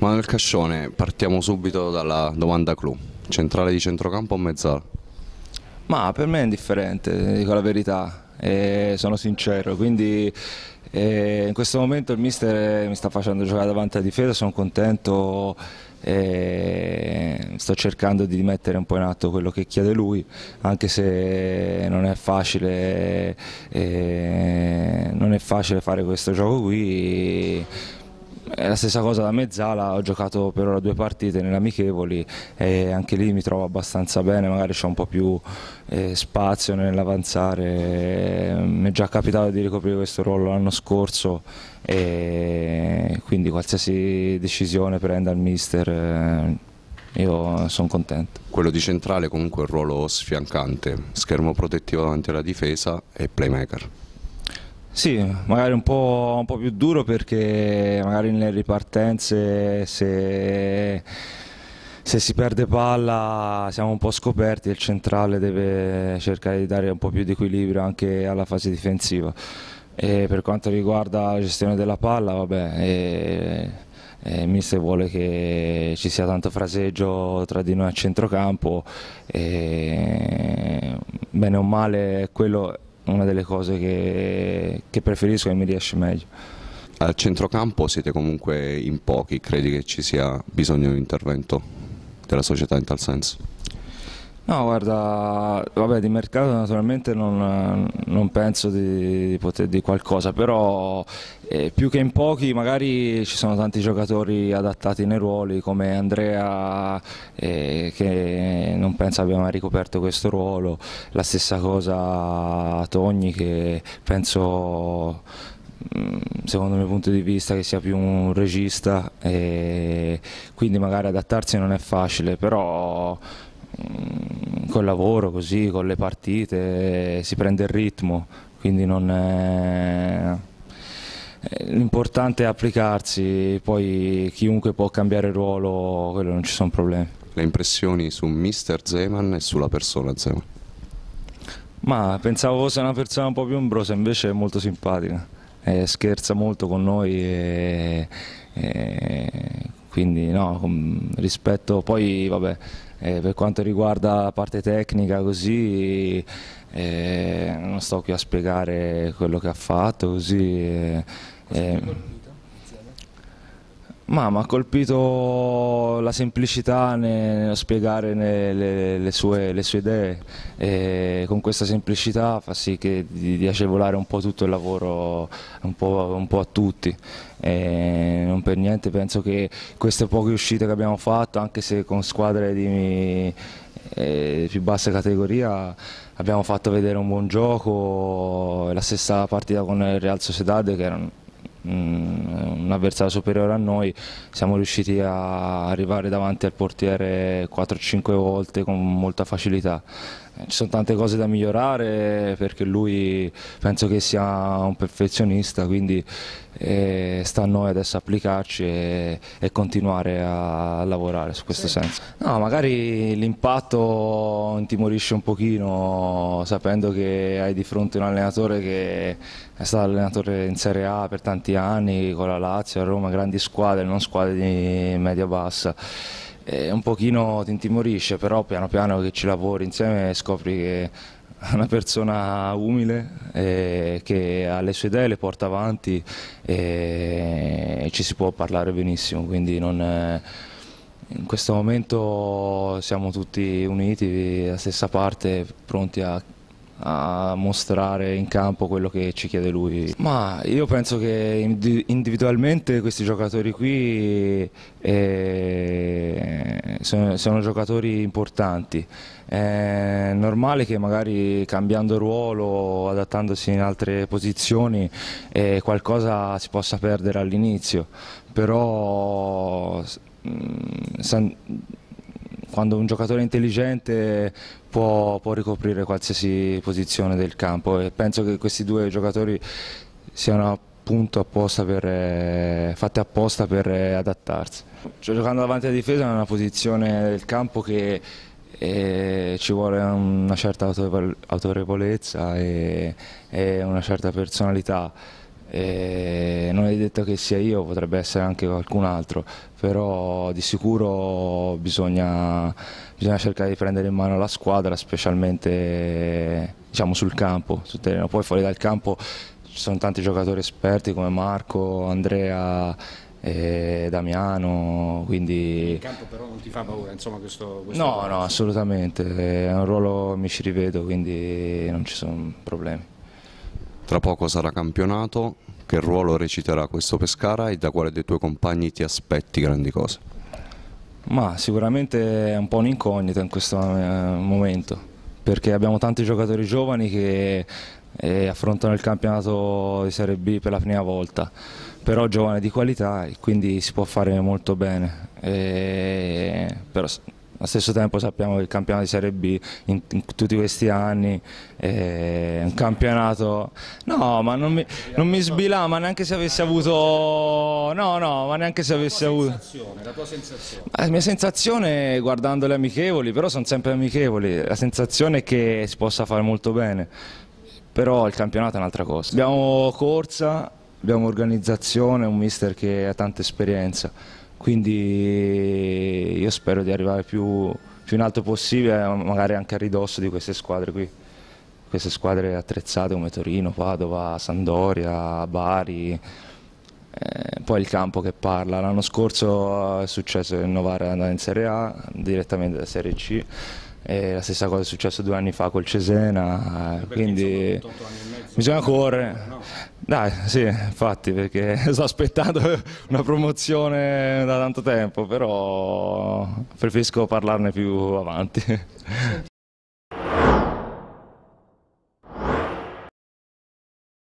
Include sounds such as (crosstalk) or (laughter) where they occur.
Manuel Cascione, partiamo subito dalla domanda clou. Centrale di centrocampo o mezzala? Ma per me è indifferente, dico la verità, e sono sincero, quindi e in questo momento il mister mi sta facendo giocare davanti alla difesa, sono contento e sto cercando di mettere un po' in atto quello che chiede lui, anche se non è facile, non è facile fare questo gioco qui. È la stessa cosa da mezzala, ho giocato per ora due partite nelle amichevoli e anche lì mi trovo abbastanza bene, magari c'è un po' più eh, spazio nell'avanzare, mi è già capitato di ricoprire questo ruolo l'anno scorso e quindi qualsiasi decisione prenda il mister eh, io sono contento. Quello di centrale comunque è un ruolo sfiancante, schermo protettivo davanti alla difesa e playmaker. Sì, magari un po', un po più duro perché magari nelle ripartenze se se si perde palla siamo un po' scoperti e il centrale deve cercare di dare un po' più di equilibrio anche alla fase difensiva. E per quanto riguarda la gestione della palla, vabbè, e, e il mister vuole che ci sia tanto fraseggio tra di noi a centrocampo, e, bene o male quello è una delle cose che, che preferisco e mi riesce meglio. Al centrocampo siete comunque in pochi, credi che ci sia bisogno di un intervento della società in tal senso? No, guarda, vabbè, di mercato naturalmente non, non penso di, di poter dire qualcosa, però eh, più che in pochi magari ci sono tanti giocatori adattati nei ruoli come Andrea eh, che non penso abbia mai ricoperto questo ruolo, la stessa cosa Togni che penso mm, secondo il mio punto di vista che sia più un regista quindi magari adattarsi non è facile però col lavoro, così, con le partite, si prende il ritmo, quindi non è... Eh, l'importante è applicarsi, poi chiunque può cambiare ruolo, quello non ci sono problemi. Le impressioni su mister Zeman e sulla persona Zeman? Ma pensavo fosse una persona un po' più ombrosa, invece è molto simpatica, eh, scherza molto con noi e, e quindi no, rispetto, poi vabbè eh, per quanto riguarda la parte tecnica così eh, non sto qui a spiegare quello che ha fatto così, eh, eh ma mi ha colpito la semplicità nello spiegare ne, le, le, sue, le, sue, idee e con questa semplicità fa sì che, di, di, agevolare un po' tutto il lavoro un po', un po a tutti. E non per niente penso che queste poche uscite che abbiamo fatto, anche se con squadre di eh, più bassa categoria, abbiamo fatto vedere un buon gioco, la stessa partita con il Real Sociedad che erano Mm, un avversario superiore a noi, siamo riusciti a arrivare davanti al portiere 4-5 volte con molta facilità. Eh, ci sono tante cose da migliorare perché lui penso che sia un perfezionista, quindi eh, sta a noi adesso applicarci e, e continuare a lavorare su questo sì. senso. No, magari l'impatto intimorisce un pochino sapendo che hai di fronte un allenatore che è stato allenatore in Serie A per tanti anni con la Lazio, a Roma, grandi squadre, non squadre di media-bassa eh, un pochino ti intimorisce, però piano piano che ci lavori insieme scopri che è una persona umile eh, che ha le sue idee, le porta avanti e ci si può parlare benissimo, quindi non, eh, in questo momento siamo tutti uniti, la stessa parte, pronti a a mostrare in campo quello che ci chiede lui. Ma io penso che individualmente questi giocatori qui eh, sono, giocatori importanti. È normale che magari cambiando ruolo, adattandosi in altre posizioni, eh, qualcosa si possa perdere all'inizio, però mm, quando un giocatore è intelligente può, può ricoprire qualsiasi posizione del campo e penso che questi due giocatori siano appunto apposta per, eh, fatte apposta per eh, adattarsi. Cioè, giocando davanti alla difesa è una posizione del campo che eh, ci vuole una certa autorevolezza e, e una certa personalità. E eh, non è detto che sia io, potrebbe essere anche qualcun altro, però di sicuro bisogna, bisogna cercare di prendere in mano la squadra, specialmente diciamo, sul campo, sul terreno. Poi fuori dal campo ci sono tanti giocatori esperti come Marco, Andrea, e Damiano. Quindi... Il campo però non ti fa paura, insomma, questo, questo No, no, assolutamente. È un ruolo che mi ci rivedo, quindi non ci sono problemi. Tra poco sarà campionato. Che ruolo reciterà questo Pescara e da quale dei tuoi compagni ti aspetti grandi cose? Ma sicuramente è un po' un'incognita in questo eh, momento perché abbiamo tanti giocatori giovani che e affrontano il campionato di Serie B per la prima volta, però giovane di qualità e quindi si può fare molto bene. E, però, allo stesso tempo sappiamo che il campionato di Serie B in, in tutti questi anni è un campionato no ma non mi, non mi sbilà ma neanche se avessi avuto no no ma neanche se avessi avuto la tua sensazione la mia sensazione guardando le amichevoli però sono sempre amichevoli la sensazione è che si possa fare molto bene però il campionato è un'altra cosa. Abbiamo corsa, abbiamo organizzazione, un mister che ha tanta esperienza, quindi io spero di arrivare più, più in alto possibile, magari anche a ridosso di queste squadre qui queste squadre attrezzate come Torino, Padova, Sandoria, Bari, eh, poi il campo che parla. L'anno scorso è successo che Novara è andato in Serie A, direttamente da Serie C, e la stessa cosa è successa due anni fa col Cesena, eh, quindi bisogna correre. No. Dai, sì, infatti, perché (laughs) sto aspettando una promozione da tanto tempo, però preferisco parlarne più avanti.